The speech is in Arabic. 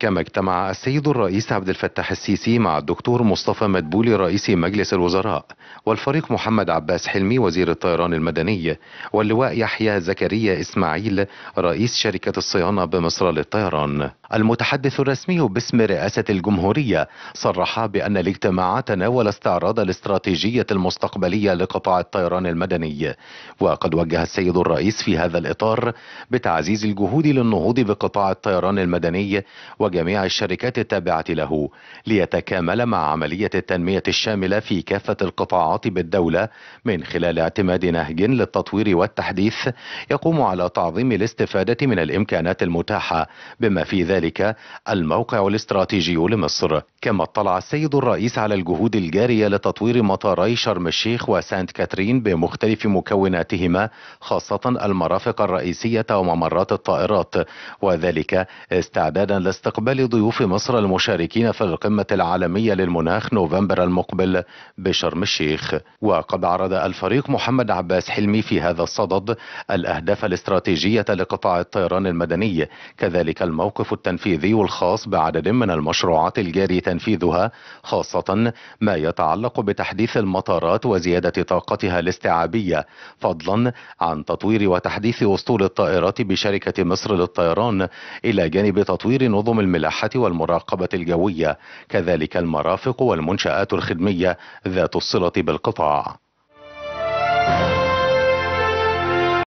كما اجتمع السيد الرئيس عبد الفتاح السيسي مع الدكتور مصطفى مدبولي رئيس مجلس الوزراء والفريق محمد عباس حلمي وزير الطيران المدني واللواء يحيى زكريا إسماعيل رئيس شركة الصيانة بمصر للطيران المتحدث الرسمي باسم رئاسة الجمهورية صرح بأن الاجتماع تناول استعراض الاستراتيجية المستقبلية لقطاع الطيران المدني وقد وجه السيد الرئيس في هذا الإطار بتعزيز الجهود للنهوض بقطاع الطيران المدني و وجميع الشركات التابعة له ليتكامل مع عملية التنمية الشاملة في كافة القطاعات بالدولة من خلال اعتماد نهج للتطوير والتحديث يقوم على تعظيم الاستفادة من الإمكانات المتاحة بما في ذلك الموقع الاستراتيجي لمصر كما اطلع السيد الرئيس على الجهود الجارية لتطوير مطاري شرم الشيخ وسانت كاترين بمختلف مكوناتهما خاصة المرافق الرئيسية وممرات الطائرات وذلك استعدادا لاستقبال استقبال ضيوف مصر المشاركين في القمة العالمية للمناخ نوفمبر المقبل بشرم الشيخ وقد عرض الفريق محمد عباس حلمي في هذا الصدد الأهداف الاستراتيجية لقطاع الطيران المدني كذلك الموقف التنفيذي الخاص بعدد من المشروعات الجاري تنفيذها خاصة ما يتعلق بتحديث المطارات وزيادة طاقتها الاستيعابية فضلا عن تطوير وتحديث أسطول الطائرات بشركة مصر للطيران إلى جانب تطوير نظم الملاحة والمراقبة الجوية كذلك المرافق والمنشآت الخدمية ذات الصلة بالقطاع